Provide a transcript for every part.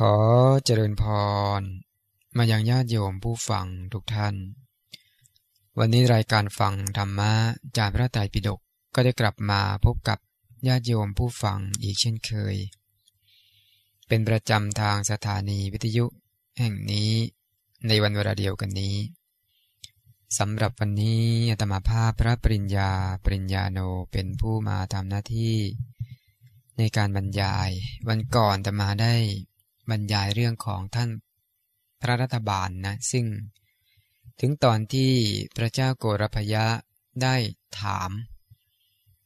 ขอเจริญพรมายังญาติโยมผู้ฟังทุกท่าน วันนี้รายการฟังธรรมะจากพระไตรปิฎก ก็ได้กลับมาพบกับญาติโยมผู้ฟังอีกเช่นเคย เป็นประจำทางสถานีวิทยุแห่งนี้ ในวันเวลาเดียวกันนี้สำหรับวันนี้อาตมาภาพพระปริญญาปริญญาโนเป็นผู้มาทำหน้าที่ ในการบรรยายวันก่อนอาตมาได้บรรยายเรื่องของท่านพระรัฐบาลนะซึ่งถึงตอนที่พระเจ้าโกรพยะได้ถาม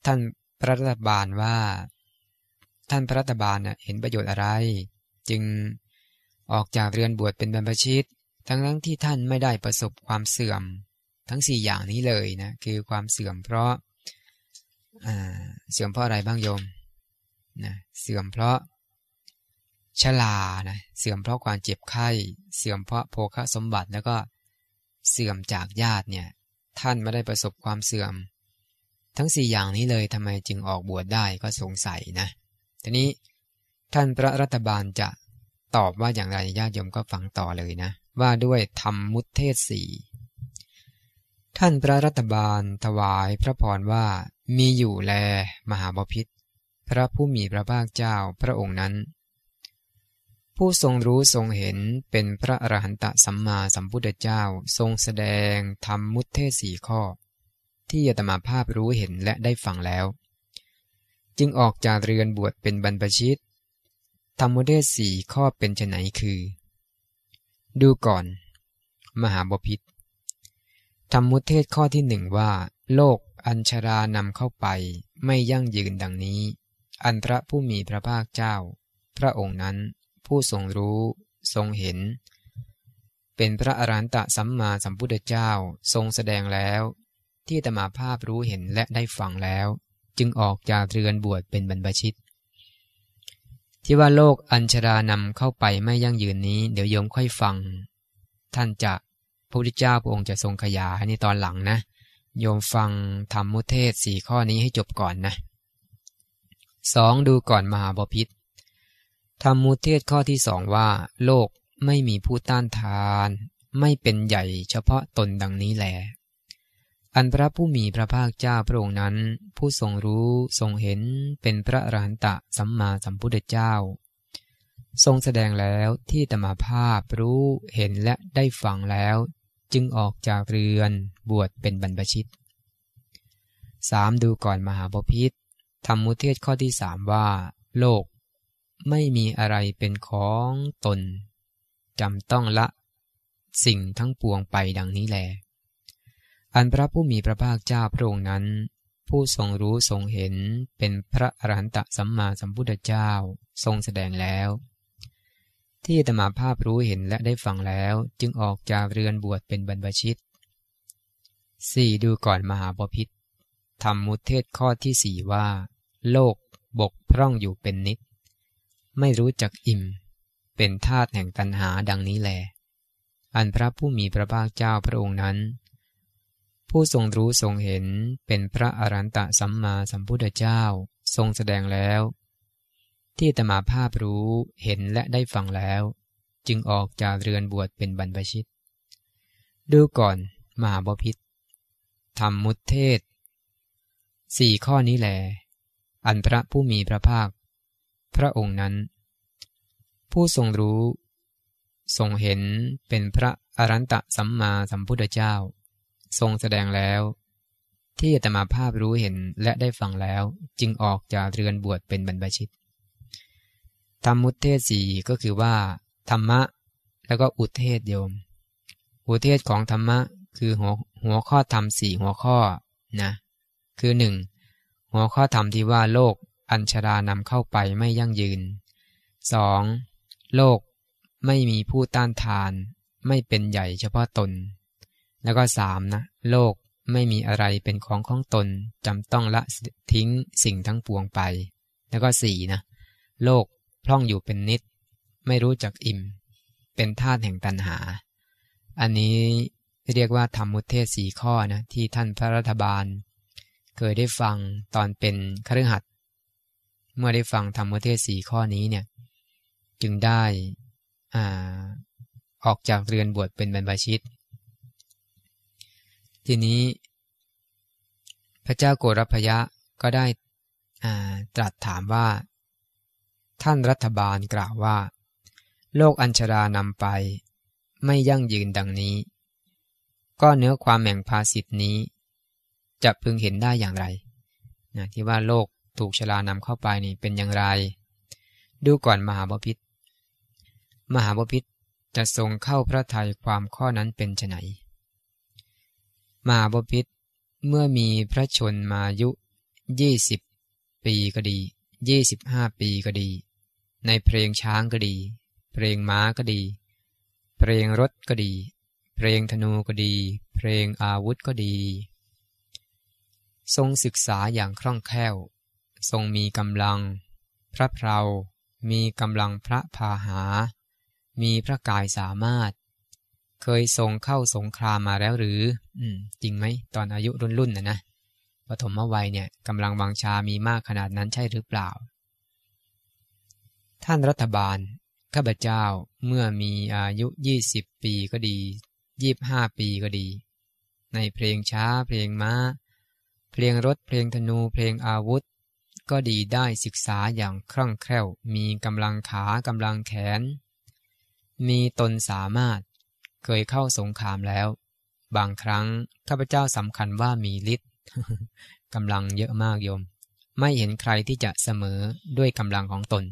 ท่านพระรัฐบาลว่าท่านพระรัฐบาลเห็นประโยชน์อะไร จึงออกจากเรือนบวชเป็นบรรพชิต ทั้งทั้งที่ท่านไม่ได้ประสบความเสื่อมทั้งสี่อย่างนี้เลยนะคือความเสื่อมเพราะเสื่อมเพราะอะไรบ้างโยมนะเสื่อมเพราะชลานะเสื่อมเพราะความเจ็บไข้ เสื่อมเพราะโภคสมบัติแล้วก็เสื่อมจากญาติเนี่ยท่านไม่ได้ประสบความเสื่อม ทั้งสี่อย่างนี้เลยทำไมจึงออกบวชได้ก็สงสัยนะทีนี้ท่านพระรัฐบาลจะตอบว่าอย่างไรญาติโยมก็ฟังต่อเลยนะว่าด้วยธรรมมุตเทศสีท่านพระรัฐบาลถวายพระพรว่ามีอยู่แลมหาบพิษพระผู้มีพระภาคเจ้าพระองค์นั้นผู้ทรงรู้ทรงเห็นเป็นพระอรหันตสัมมาสัมพุทธเจ้าทรงแสดง ธรรมมุตเทสีข้อ ที่ยตมาภาพรู้เห็นและได้ฟังแล้ว จึงออกจากเรือนบวชเป็นบรรพชิต ธรรมมุตเทสีข้อเป็นไนคือ ดูก่อน มหาบพิษธรรมมุตเทศข้อที่หนึ่งว่า โลกอัญชารานำเข้าไปไม่ยั่งยืนดังนี้ อันพระผู้มีพระภาคเจ้า พระองค์นั้นผู้ทรงรู้ทรงเห็น เป็นพระอรหันตสัมมาสัมพุทธเจ้าทรงแสดงแล้ว ที่ตมาภาพรู้เห็นและได้ฟังแล้ว จึงออกจากเรือนบวชเป็นบรรพชิต ที่ว่าโลกอัญชรานำเข้าไปไม่ยั่งยืนนี้ เดี๋ยวโยมค่อยฟัง ท่านจะพระพุทธเจ้าพระองค์จะทรงขยายในตอนหลังนะโยมฟังธรรมมุเทศสี่ข้อนี้ให้จบก่อนนะสองดูก่อนมหาบพิษธรรมมุเทศข้อที่สองว่า โลกไม่มีผู้ต้านทาน ไม่เป็นใหญ่เฉพาะตนดังนี้แหลอันพระผู้มีพระภาคเจ้าพระองค์นั้น ผู้ทรงรู้ทรงเห็นเป็นพระอรหันตะสัมมาสัมพุทธเจ้า ทรงแสดงแล้วที่ตมาภาพรู้เห็นและได้ฟังแล้ว จึงออกจากเรือนบวชเป็นบรรพชิตสามดูก่อนมหาบพิษธรรมมุเทศข้อที่สามว่า โลกไม่มีอะไรเป็นของตนจำต้องละ สิ่งทั้งปวงไปดังนี้แลอันพระผู้มีพระภาคเจ้าพระองค์นั้น ผู้ทรงรู้ทรงเห็นเป็นพระอรหันตสัมมาสัมพุทธเจ้าทรงแสดงแล้ว ที่ตมาภาพรู้เห็นและได้ฟังแล้วจึงออกจากเรือนบวชเป็นบรรพชิต สี่ดูก่อนมหาปพิธทำมมุเทศข้อที่สี่ว่า โลกบกพร่องอยู่เป็นนิดไม่รู้จักอิ่ม เป็นธาตุแห่งตัณหาดังนี้แลอันพระผู้มีพระภาคเจ้าพระองค์นั้น ผู้ทรงรู้ทรงเห็นเป็นพระอรันตะสัมมาสัมพุทธเจ้าทรงแสดงแล้ว ที่ตมาภาพรู้เห็นและได้ฟังแล้ว จึงออกจากเรือนบวชเป็นบรรพชิต ดูก่อนมหาบพิษธรรมมุตเทศสี่ข้อนี้แหลอันพระผู้มีพระภาคพระองค์นั้น ผู้ทรงรู้ทรงเห็นเป็นพระอรันตสัมมาสัมพุทธเจ้า ทรงแสดงแล้ว ที่อะตมาภาพรู้เห็นและได้ฟังแล้วจึงออกจากเรือนบวชเป็นบรรพชิตธรรมุตเทศสี่ก็คือว่า ธรรมะแล้วก็อุเทศโยม อุเทศของธรรมะคือหัวหัวข้อธรรมสี่หัวข้อนะคือหนึ่งหัวข้อธรรมที่ว่าโลกอัญชรานำเข้าไปไม่ยั่งยืน 2. โลกไม่มีผู้ต้านทานไม่เป็นใหญ่เฉพาะตน แล้วก็ 3. นะโลกไม่มีอะไรเป็นของของตนจำต้องละทิ้งสิ่งทั้งปวงไป แล้วก็สี่นะโลกพร่องอยู่เป็นนิด ไม่รู้จักอิ่ม เป็นธาตุแห่งตันหา อันนี้เรียกว่าธรรมุเทศสีข้อนะที่ท่านพระรัฐบาลเคยได้ฟังตอนเป็นครือขัดเมื่อได้ฟังธรรมเทศสี่ข้อนี้เนี่ยจึงได้อาออกจากเรือนบวชเป็นบรรพชิต ทีนี้ พระเจ้าโกรพยะก็ได้ตรัสถามว่าท่านรัฐบาลกล่าวว่า โลกอัญชรานำไปไม่ยั่งยืนดังนี้ ก็เนื้อความแห่งภาสิทนี้ จะพึงเห็นได้อย่างไรนะที่ว่าโลกถูกชลานำเข้าไปนี่เป็นอย่างไรดูก่อนมหาบพิษมหาบพิษจะทรงเข้าพระทัยความข้อนั้นเป็นไนมหาบพิษเมื่อมีพระชนมายุยี่สิบปีก็ดียี่สิบห้าปีก็ดี ในเพลงช้างก็ดี เพลงม้าก็ดี เพลงรถก็ดี เพลงธนูก็ดี เพลงอาวุธก็ดี ทรงศึกษาอย่างคล่องแคล่วทรงมีกำลังพระเพรา มีกำลังพระพาหา มีพระกายสามารถ เคยทรงเข้าสงครามมาแล้วหรือ อืมจริงไหม ตอนอายุรุ่นรุ่นนะนะ ปฐมวัยเนี่ยกำลังวังชามีมากขนาดนั้นใช่หรือเปล่า ท่านรัฐบาลข้าพเจ้าเมื่อมีอายุ20ปีก็ดี25ปีก็ดี ในเพลงช้าเพลงมา้า เพลงรถเพลงธนูเพลงอาวุธก็ดีได้ศึกษาอย่างคล่องแคล่ว มีกำลังขากำลังแขน มีตนสามารถ เคยเข้าสงครามแล้ว บางครั้ง ข้าพเจ้าสำคัญว่ามีฤทธิ์กำลังเยอะมากโยม ไม่เห็นใครที่จะเสมอด้วยกำลังของตน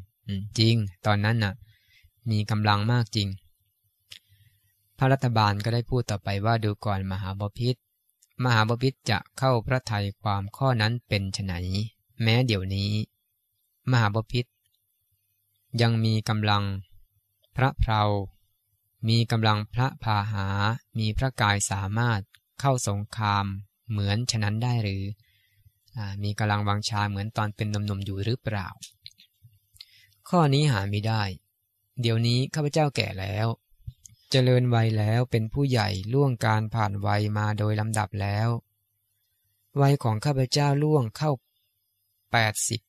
จริง ตอนนั้นน่ะ มีกำลังมากจริง พระรัฐบาลก็ได้พูดต่อไปว่าดูก่อนมหาบพิษมหาบพิษจะเข้าพระทัยความข้อนั้นเป็นไฉนแม้เดี๋ยวนี้ มหาบพิษยังมีกำลังพระเพรา มีกำลังพระพาหา มีพระกายสามารถเข้าสงครามเหมือนฉะนั้นได้หรืออมีกำลังวังชาเหมือนตอนเป็นหนุ่มๆ อยู่หรือเปล่า ข้อนี้หาไม่ได้ เดี๋ยวนี้ข้าพเจ้าแก่แล้วจเจริญวัยแล้วเป็นผู้ใหญ่ล่วงการผ่านวัยมาโดยลำดับแล้ว วัยของข้าพเจ้าล่วงเข้าแปดสิบ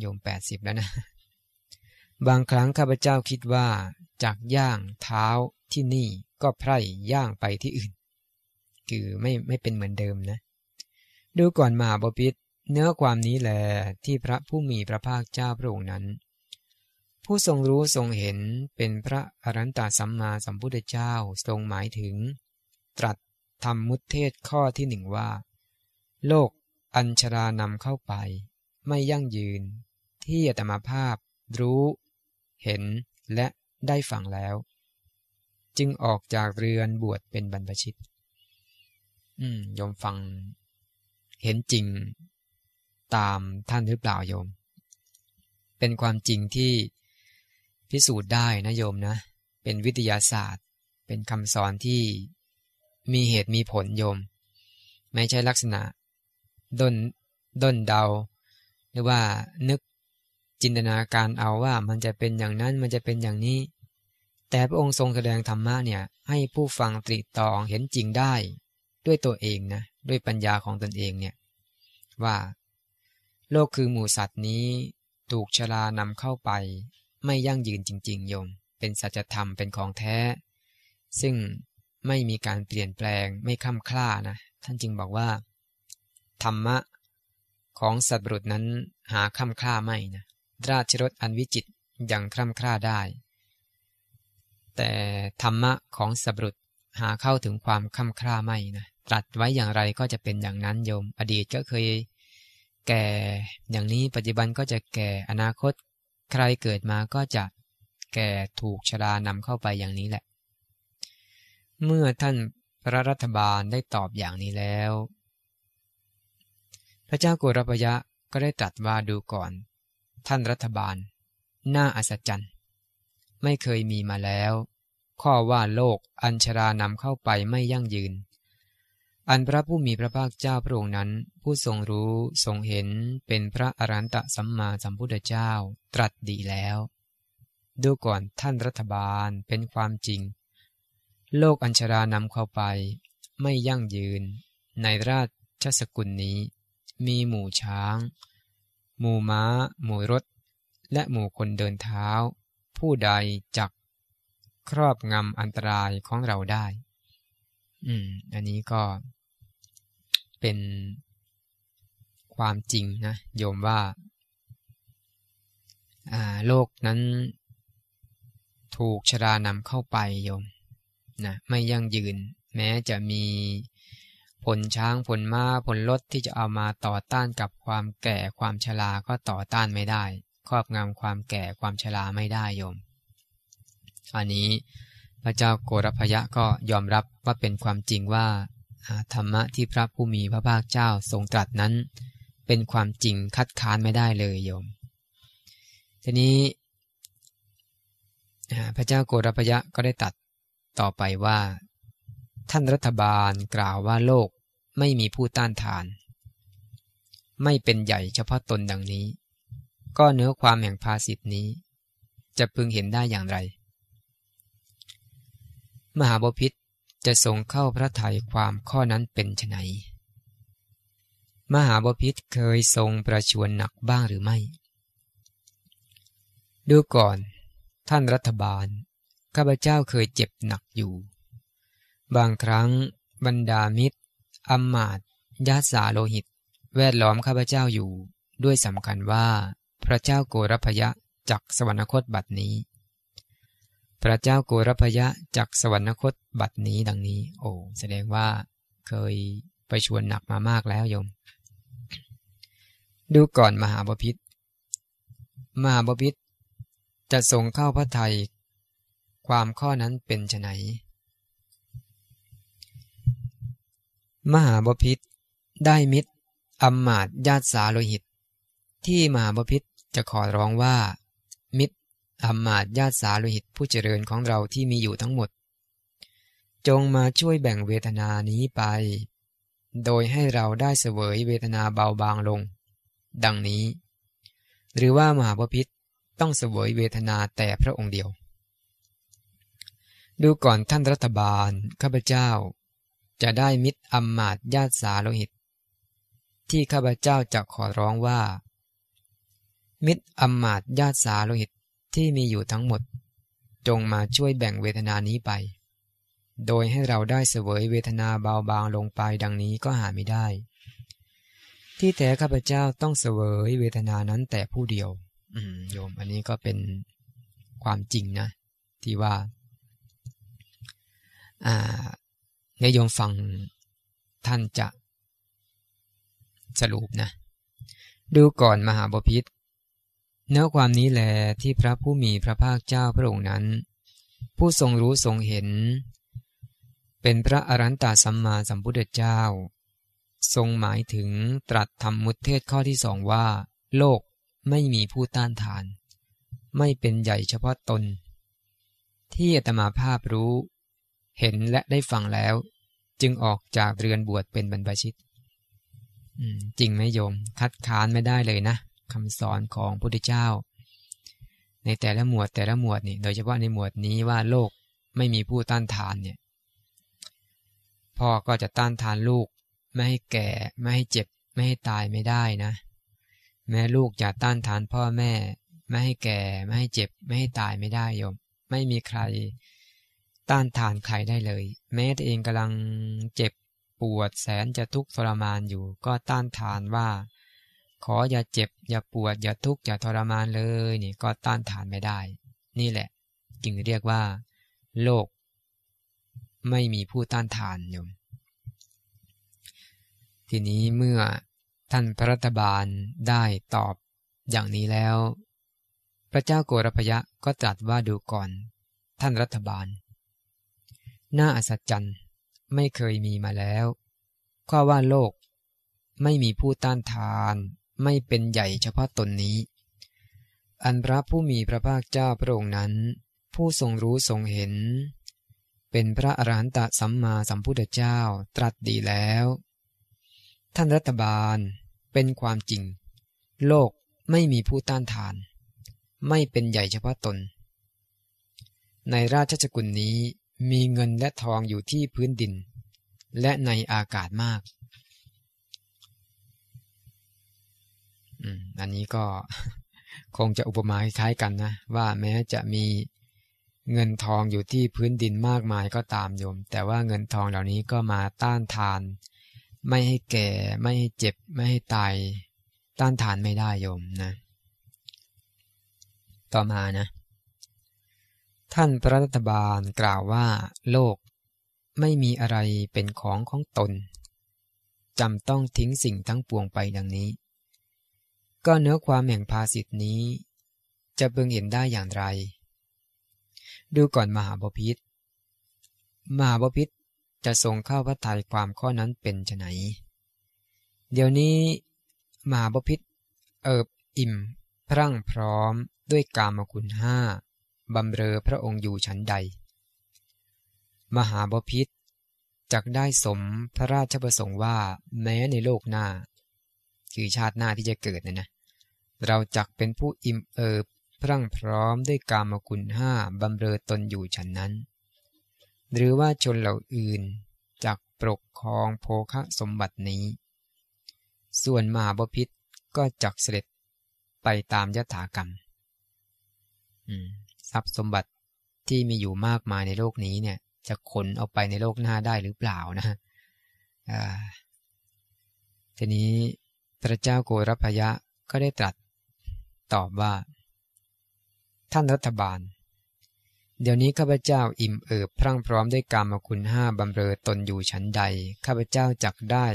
โยมแปดสิบแล้วนะ บางครั้งข้าพเจ้าคิดว่า จากย่างเท้าที่นี่ก็ไพร่ย่างไปที่อื่น คือไม่ไม่เป็นเหมือนเดิมนะ ดูก่อนมาบพิษเนื้อความนี้แหลที่พระผู้มีพระภาคเจ้าพระองค์นั้น ผู้ทรงรู้ทรงเห็นเป็นพระอรันตสัมมาสัมพุทธเจ้าทรงหมายถึง ตรัสธรรมมุตเทศข้อที่หนึ่งว่า โลกอัญชรานำเข้าไปไม่ยั่งยืนที่อัตมาภาพรู้เห็นและได้ฟังแล้ว จึงออกจากเรือนบวชเป็นบรรพชิต อืมยมฟัง เห็นจริง ตามท่านหรือเปล่าโยม เป็นความจริงที่พิสูจน์ได้นะโยมนะ เป็นวิทยาศาสตร์เป็นคำสอนที่ มีเหตุมีผลโยม ไม่ใช่ลักษณะด้นด้นเดารือว่านึกจินตนาการเอาว่ามันจะเป็นอย่างนั้นมันจะเป็นอย่างนี้ แต่พระองค์ทรงแสดงธรรมะเนี่ยให้ผู้ฟังตรีตองเห็นจริงได้ ด้วยตัวเองนะด้วยปัญญาของตนเองเนี่ยว่า โลกคือหมู่สัตว์นี้ ถูกชรานำเข้าไป ไม่ยั่งยืนจริงๆโยม เป็นสัจธรรมเป็นของแท้ ซึ่งไม่มีการเปลี่ยนแปลงไม่ค้ำคล้านะท่านจึงบอกว่า ธรรมะของสัตว์บุรุษนั้นหาคำคล้าไม่นะราชรสอันวิจิตยังคร่ำคล้าได้ แต่ธรรมะของสัตว์บุรุษหาเข้าถึงความคำคล้าไม่นะตรัสไว้อย่างไรก็จะเป็นอย่างนั้นโยม อดีตก็เคย แก่อย่างนี้ปัจจุบันก็จะแก่อนาคต ใครเกิดมาก็จะ แก่ถูกชรานำเข้าไปอย่างนี้แหละ เมื่อท่านพระรัฐบาลได้ตอบอย่างนี้แล้วพระเจ้าโกรพยะก็ได้ตรัสว่าดูก่อน ท่านรัฐบาล น่าอัศจรรย์ ไม่เคยมีมาแล้ว ข้อว่าโลกอัญชรานำเข้าไปไม่ยั่งยืน อันพระผู้มีพระภาคเจ้าพระองค์นั้นผู้ทรงรู้ทรงเห็นเป็นพระอรันตสัมมาสัมพุทธเจ้าตรัสดีแล้ว ดูก่อนท่านรัฐบาลเป็นความจริง โลกอัญชรานำเข้าไปไม่ยั่งยืนในราชสกุลนี้มีหมู่ช้าง หมู่ม้า หมู่รถ และหมู่คนเดินเท้า ผู้ใดจักครอบงำอันตรายของเราได้ อืม อันนี้ก็ เป็นความจริงนะ โยมว่า โลกนั้น ถูกชรานำเข้าไปโยมนะไม่ยั่งยืน แม้จะมีผลช้างผลมา้าผลรถที่จะเอามาต่อต้านกับความแก่ความชราก็ต่อต้านไม่ได้ ครอบงำความแก่ความชราไม่ได้โยม อันนี้พระเจ้าโกรพยะก็ยอมรับว่าเป็นความจริงว่าธรรมะที่พระผู้มีพระภาคเจ้าทรงตรัสนั้น เป็นความจริงคัดค้านไม่ได้เลยโยม ทีนี้พระเจ้าโกรพยะก็ได้ตัดต่อไปว่า ท่านรัฐบาลกล่าวว่าโลกไม่มีผู้ต้านทาน ไม่เป็นใหญ่เฉพาะตนดังนี้ ก็เนื้อความแห่งภาสิตนี้ จะพึงเห็นได้อย่างไร มหาบพิษจะทรงเข้าพระทัยความข้อนั้นเป็นไนมหาบพิษเคยทรงประชวนหนักบ้างหรือไม่ ดูก่อนท่านรัฐบาลข้าพเจ้าเคยเจ็บหนักอยู่ บางครั้งบรรดามิตรอัมมาตญาติสาโลหิตแวดล้อมข้าพเจ้าอยู่ด้วยสำคัญว่าพระเจ้าโกรพยะจักสวรรคตบัดนี้ พระเจ้าโกรพยะจักสวรรคตบัดนี้ดังนี้โอ้แสดงว่าเคยไปชวนหนักมามากแล้วโยม ดูก่อนมหาบพิษมหาบพิษจะส่งเข้าพระไทยความข้อนั้นเป็นไฉนมหาบพิษได้มิตรอมมาตญาติสาโลหิต ที่มหาบพิษจะขอร้องว่า มิตรอมมาตญาติสาโลหิตผู้เจริญของเราที่มีอยู่ทั้งหมด จงมาช่วยแบ่งเวทนานี้ไป โดยให้เราได้เสวยเวทนาเบาบางลง ดังนี้ หรือว่า มหาบพิษต้องเสวยเวทนาแต่พระองค์เดียวดูก่อนท่านรัฐบาลข้าพเจ้าจะได้มิตรอัมมาตญาติสาโลหิต ที่ข้าพเจ้าจะขอร้องว่า มิตรอัมมาตญาติสาโลหิตที่มีอยู่ทั้งหมด จงมาช่วยแบ่งเวทนานี้ไป โดยให้เราได้เสวยเวทนาเบาบางลงไปดังนี้ก็หาไม่ได้ ที่แท้ข้าพเจ้าต้องเสวยเวทนานั้นแต่ผู้เดียว อืโยมอันนี้ก็เป็นความจริงนะ ที่ว่า อ่านโยมฟัง ท่านจะ สรุปนะดูก่อนมหาบพิษเนื้อความนี้แหลที่พระผู้มีพระภาคเจ้าพระองค์นั้น ผู้ทรงรู้ทรงเห็น เป็นพระอรันตสัมมาสัมพุทธเจ้า ทรงหมายถึงตรัสธรรมมุตเทศข้อที่สองว่า โลกไม่มีผู้ต้านทาน ไม่เป็นใหญ่เฉพาะตน ที่อาตมาภาพรู้เห็นและได้ฟังแล้วจึงออกจากเรือนบวชเป็นบรรพชิตจริงไหมโยม คัดค้านไม่ได้เลยนะคำสอนของพุทธเจ้า ในแต่ละหมวดแต่ละหมวดนี่ โดยเฉพาะในหมวดนี้ว่าโลกไม่มีผู้ต้านทาน เนี่ย พ่อก็จะต้านทานลูก ไม่ให้แก่ ไม่ให้เจ็บ ไม่ให้ตายไม่ได้นะ แม้ลูกจะต้านทานพ่อแม่ ไม่ให้แก่ไม่ให้เจ็บ ไม่ให้ตายไม่ได้โยม ไม่มีใครต้านทานใครได้เลย แม้ตัวเองกำลังเจ็บปวดแสนจะทุกข์ทรมานอยู่ก็ต้านทานว่า ขออย่าเจ็บอย่าปวดอย่าทุกข์อย่าทรมานเลยนี่ก็ต้านทานไม่ได้ นี่แหละ จึงเรียกว่า โลกไม่มีผู้ต้านทานโยม ทีนี้เมื่อท่านพระรัฐบาลได้ตอบอย่างนี้แล้ว พระเจ้าโกรพยะก็ตรัสว่าดูก่อนท่านรัฐบาลน่าอัศจรรย์ไม่เคยมีมาแล้ว ข้าว่าโลกไม่มีผู้ต้านทาน ไม่เป็นใหญ่เฉพาะตนนี้ อันพระผู้มีพระภาคเจ้าพระองค์นั้น ผู้ทรงรู้ทรงเห็น เป็นพระอรหันตสัมมาสัมพุทธเจ้าตรัสดีแล้วท่านรัฐบาลเป็นความจริง โลกไม่มีผู้ต้านทาน ไม่เป็นใหญ่เฉพาะตน ในราชสกุลนี้มีเงินและทองอยู่ที่พื้นดิน และในอากาศมาก อันนี้ก็คงจะอุปมาคล้ายกันนะ ว่าแม้จะมีเงินทองอยู่ที่พื้นดินมากมายก็ตามโยม แต่ว่าเงินทองเหล่านี้ก็มาต้านทาน ไม่ให้แก่ ไม่ให้เจ็บ ไม่ให้ตาย ต้านทานไม่ได้โยมนะ ต่อมานะท่านพระรัฐบาล กล่าวว่า โลกไม่มีอะไรเป็นของของตน จำต้องทิ้งสิ่งทั้งปวงไปดังนี้ ก็เนื้อความแห่งภาสิทนี้ จะเบิงเห็นได้อย่างไร ดูก่อนมหาบพิษมหาบพิษจะทรงเข้าพระทัยความข้อนั้นเป็นไนเดี๋ยวนี้ มหาบพิษเอิบอิ่ม พรั่งพร้อมด้วยกามคุณห้าบำเรอพระองค์อยู่ชั้นใด มหาบพิษจักได้สมพระราชประสงค์ว่าแม้ในโลกหน้า คือชาติหน้าที่จะเกิดนะนะเราจักเป็นผู้อิ่มเอิบพรั่งพร้อมด้วยกามกุลห้าบำเรอตนอยู่ฉันนั้น หรือว่าชนเหล่าอื่น จักปกครองโภคะสมบัตินี้ ส่วนมหาบพิษก็จักเสด็จไปตามยถากรรม อืมทรัพย์สมบัติที่มีอยู่มากมายในโลกนี้เนี่ยจะขนเอาไปในโลกหน้าได้หรือเปล่านะทีนี้พระเจ้าโกรพยะก็ได้ตรัส ตอบว่า ท่านรัฐบาล เดี๋ยวนี้ข้าพเจ้า อิ่มเอิบพรั่งพร้อมด้วยกรรมคุณห้าบำเรอตนอยู่ชั้นใด ข้าพเจ้าจักได้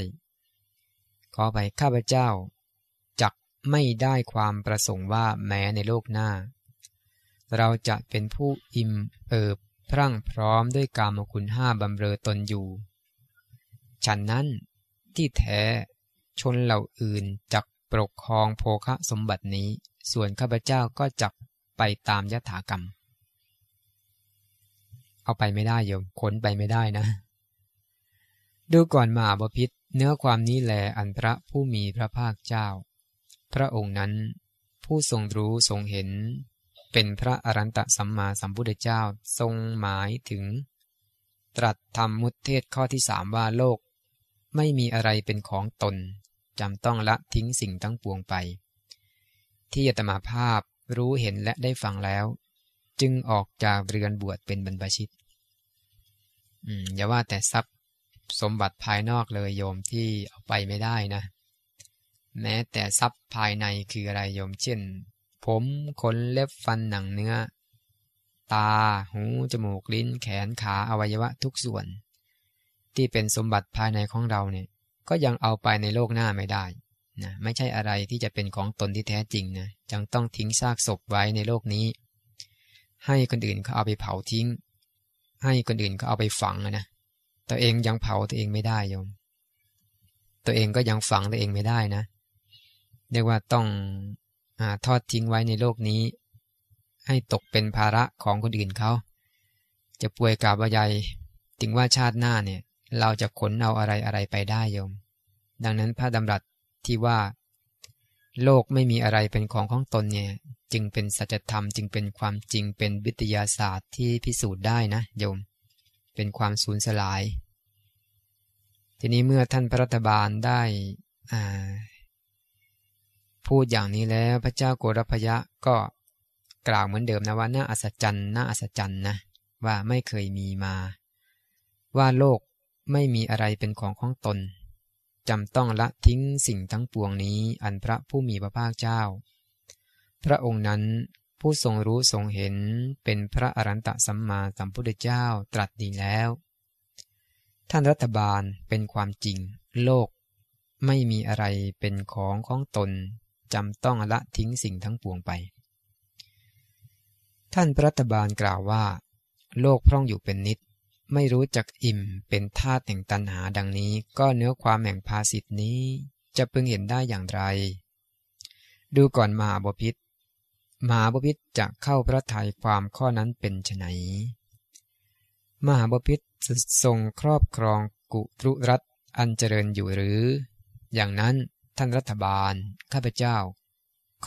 ขอไปข้าพเจ้าจักไม่ได้ความประสงค์ว่าแม้ในโลกหน้าเราจะเป็นผู้อิ่มเอิบ พรั่งพร้อมด้วยกามคุณห้าบำเรอตนอยู่ ฉันนั้นที่แท้ ชนเหล่าอื่นจักปกครองโภคสมบัตินี้ ส่วนข้าพเจ้าก็จักไปตามยถากรรม เอาไปไม่ได้โยมขนไปไม่ได้นะ ดูก่อนมาบพิษเนื้อความนี้แล อันพระผู้มีพระภาคเจ้า พระองค์นั้นผู้ทรงรู้ทรงเห็นเป็นพระอรันตสัมมาสัมพุทธเจ้าทรงหมายถึง ตรัสธรรมมุตเทศข้อที่สามว่าโลก ไม่มีอะไรเป็นของตนจำต้องละทิ้งสิ่งทั้งปวงไป ที่ยตมาภาพรู้เห็นและได้ฟังแล้ว จึงออกจากเรือนบวชเป็นบรรพชิตอย่าว่าแต่ทรัพย์สมบัติภายนอกเลยโยมที่เอาไปไม่ได้นะ แม้แต่ทรัพย์ภายในคืออะไรโยมเช่นผมขนเล็บฟันหนังเนื้อ ตาหู จมูกลิ้น แขนขาอวัยวะทุกส่วน ที่เป็นสมบัติภายในของเราเนี่ยก็ยังเอาไปในโลกหน้าไม่ได้นะไม่ใช่อะไรที่จะเป็นของตนที่แท้จริงนะจังต้องทิ้งซากศพไว้ในโลกนี้ ให้คนอื่นเขาเอาไปเผาทิ้ง ให้คนอื่นเขาเอาไปฝังนะตัวเองยังเผาตัวเองไม่ได้โยมตัวเองก็ยังฝังตัวเองไม่ได้นะเรียกว่าต้องทอดทิ้งไว้ในโลกนี้ ให้ตกเป็นภาระของคนอื่นเขาจะป่วยกาบใหญ่ถึงว่าชาติหน้าเนี่ยเราจะขนเอาอะไรอะไรไปได้โยม ดังนั้นพระดำรัสที่ว่า โลกไม่มีอะไรเป็นของของตนเนี่ย จึงเป็นสัจธรรมจึงเป็นความจริงเป็นวิทยาศาสตร์ที่พิสูจน์ได้นะโยม เป็นความสูญสลาย ทีนี้เมื่อท่านพระรัฐบาลได้พูดอย่างนี้แล้วพระเจ้าโกรพยะก็กล่าวเหมือนเดิมนะว่าน่าอัศจรรย์น่าอัศจรรย์นะ ว่าไม่เคยมีมา ว่าโลกไม่มีอะไรเป็นของของตนจำต้องละทิ้งสิ่งทั้งปวงนี้อันพระผู้มีพระภาคเจ้า พระองค์นั้นผู้ทรงรู้ทรงเห็นเป็นพระอรันตสัมมาสัมพุทธเจ้าตรัสดีแล้ว ท่านรัฐบาลเป็นความจริง โลกไม่มีอะไรเป็นของของตนจำต้องละทิ้งสิ่งทั้งปวงไป ท่านรัฐบาลกล่าวว่า โลกพร่องอยู่เป็นนิด ไม่รู้จักอิ่มเป็นธาตุแห่งตันหาดังนี้ก็เนื้อความแห่งภาสิทธินี้จะพึงเห็นได้อย่างไร ดูก่อนมหาบพิษ มหาบพิษจะเข้าพระทัยความข้อนั้นเป็นไนมหาบพิษทรงครอบครองกุตรุรัตอันเจริญอยู่หรือ อย่างนั้นท่านรัฐบาลข้าพเจ้า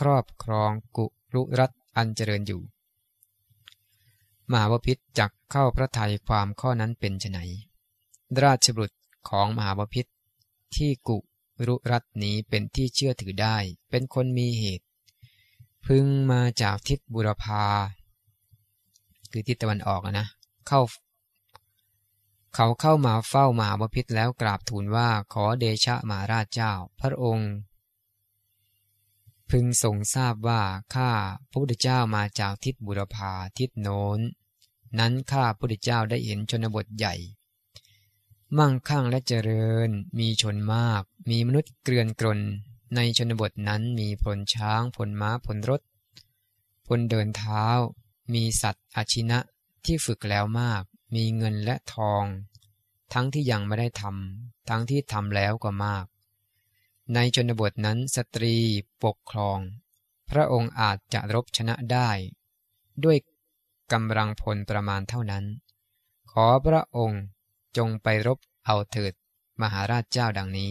ครอบครองกุรุรัตอันเจริญอยู่ มหาวพิษจักเข้าพระทัยความข้อนั้นเป็นไฉนราชบุตรของมหาวพิษที่กุรุรัตนี้เป็นที่เชื่อถือได้ เป็นคนมีเหตุ พึงมาจากทิศบุรพาคือทิศตะวันออกนะเข้าเขาเข้ามาเฝ้ามหาบพิษแล้วกราบทูลว่าขอเดชะมาราชเจ้าพระองค์ พึงทรงทราบว่าข้าพระพุทธเจ้ามาจากทิศบุรพาทิศโน้นนั้นข้าพระพุทธเจ้าได้เห็นชนบทใหญ่ มั่งคั่งและเจริญมีชนมาก มีมนุษย์เกลื่อนกลน ในชนบทนั้นมีพลช้างพลม้าพลรถพลเดินเท้า มีสัตว์อาชินะที่ฝึกแล้วมากมีเงินและทอง ทั้งที่ยังไม่ได้ทำทั้งที่ทำแล้วก็มาก ในชนบทนั้นสตรีปกครอง พระองค์อาจจะรบชนะได้ ด้วยกำลังพลประมาณเท่านั้น ขอพระองค์จงไปรบเอาเถิด มหาราชเจ้าดังนี้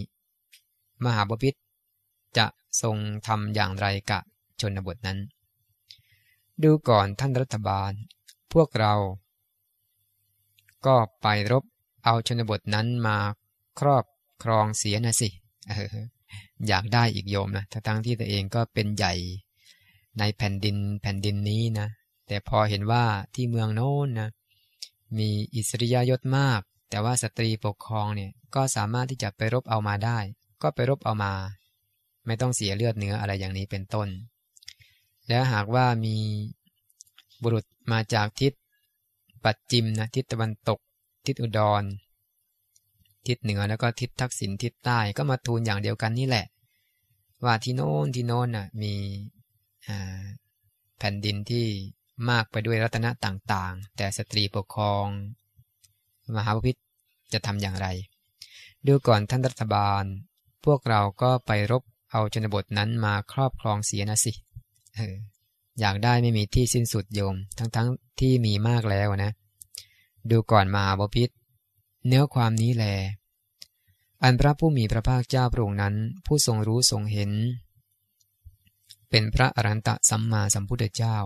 มหาบพิษจะทรงทำอย่างไรกะชนบทนั้น ดูก่อนท่านรัฐบาล พวกเราก็ไปรบเอาชนบทนั้นมาครอบครองเสียนะสิอยากได้อีกโยมนะทั้งที่ตัวเองก็เป็นใหญ่ในแผ่นดินแผ่นดินนี้นะแต่พอเห็นว่าที่เมืองโน้นนะมีอิสริยยศมาก แต่ว่าสตรีปกครองเนี่ยก็สามารถที่จะไปรบเอามาได้ ก็ไปรบเอามา ไม่ต้องเสียเลือดเนื้ออะไรอย่างนี้เป็นต้น และหากว่ามีบุรุษมาจากทิศปัดจิมนะทิศตะวันตกทิศอุดรทิศเหนือแล้วก็ทิศทักษิณทิศใต้ก็มาทูลอย่างเดียวกันนี่แหละ ว่าที่โน้นที่โน้นน่ะมีแผ่นดินที่มากไปด้วยรัตนะต่างๆ แต่สตรีปกครอง มหาพิธจะทำอย่างไร ดูก่อนท่านรัฐบาล พวกเราก็ไปรบเอาชนบทนั้นมาครอบครองเสียนะสิอยากได้ไม่มีที่สิ้นสุดโยม ทั้งๆทที่มีมากแล้วนะ ดูก่อนมาบพิษเนื้อความนี้แลอันพระผู้มีพระภาคเจ้าพระองค์นั้น ผู้ทรงรู้ทรงเห็น เป็นพระอรันตสัมมาสัมพุทธเจ้า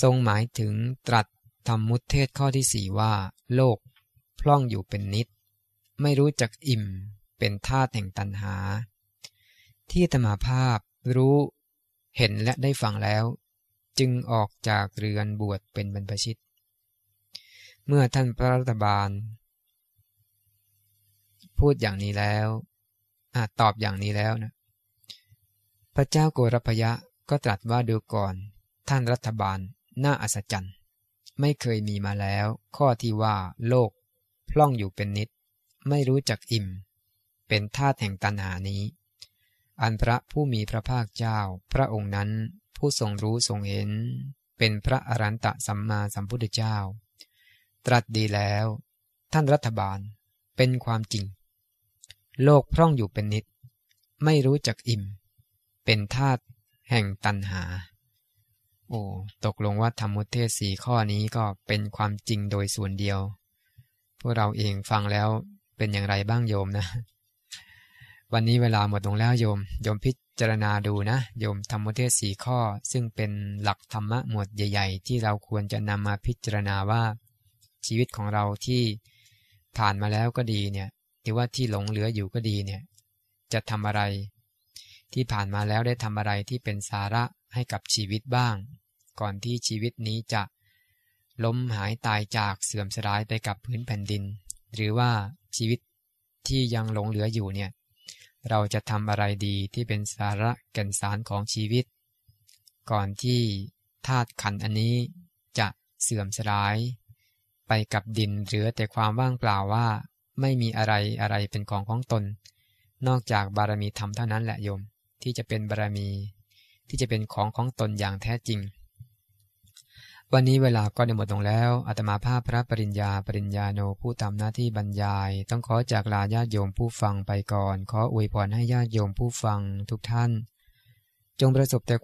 ทรงหมายถึงตรัสธรรมมุตเทศข้อที่สี่ว่า โลก พล่องอยู่เป็นนิด ไม่รู้จักอิ่มเป็นธาตุแห่งตันหา ที่ธรรมภาพรู้เห็นและได้ฟังแล้วจึงออกจากเรือนบวชเป็นบรรพชิต เมื่อท่านพระรัฐบาล พูดอย่างนี้แล้วอาจตอบอย่างนี้แล้วนะพระเจ้าโกรพยะก็ตรัสว่าดูก่อน ท่านรัฐบาลน่าอัศจรรย์ ไม่เคยมีมาแล้ว ข้อที่ว่า โลกพล่องอยู่เป็นนิด ไม่รู้จักอิ่ม เป็นธาตุแห่งตัณหานี้อันพระผู้มีพระภาคเจ้าพระองค์นั้นผู้ทรงรู้ทรงเห็น เป็นพระอรันตสัมมาสัมพุทธเจ้า ตรัสดีแล้ว ท่านรัฐบาลเป็นความจริง โลกพร่องอยู่เป็นนิดไม่รู้จักอิ่ม เป็นธาตุแห่งตันหา โอ้ตกลงว่าธรรมุเทศสีข้อนี้ก็เป็นความจริงโดยส่วนเดียว พวกเราเองฟังแล้วเป็นอย่างไรบ้างโยมนะวันนี้เวลาหมดลงแล้วโยม โยมพิจารณาดูนะ โยมธรรมเทศสี่ข้อ ซึ่งเป็นหลักธรรมะหมวดใหญ่ ๆ ที่เราควรจะนำมาพิจารณาว่าชีวิตของเราที่ผ่านมาแล้วก็ดีเนี่ย หรือว่าที่หลงเหลืออยู่ก็ดีเนี่ย จะทำอะไร ที่ผ่านมาแล้วได้ทำอะไรที่เป็นสาระให้กับชีวิตบ้าง ก่อนที่ชีวิตนี้จะล้มหายตายจากเสื่อมสลายไปกับพื้นแผ่นดิน หรือว่าชีวิตที่ยังหลงเหลืออยู่เนี่ยเราจะทำอะไรดีที่เป็นสาระแก่นสารของชีวิต ก่อนที่ธาตุขันอันนี้จะเสื่อมสลาย ไปกับดินเหลือแต่ความว่างเปล่าว่าไม่มีอะไรอะไรเป็นของของตน นอกจากบารมีธรรมเท่านั้นแหละโยมที่จะเป็นบารมี ที่จะเป็นของของตนอย่างแท้จริงวันนี้เวลาก็ได้หมดลงแล้วอาตมาภาพพระปริญญาปริญญาโนผู้ทำหน้าที่บรรยาย ต้องขอจากลาญาติโยมผู้ฟังไปก่อน ขออวยพรให้ญาติโยมผู้ฟังทุกท่าน จงประสบแต่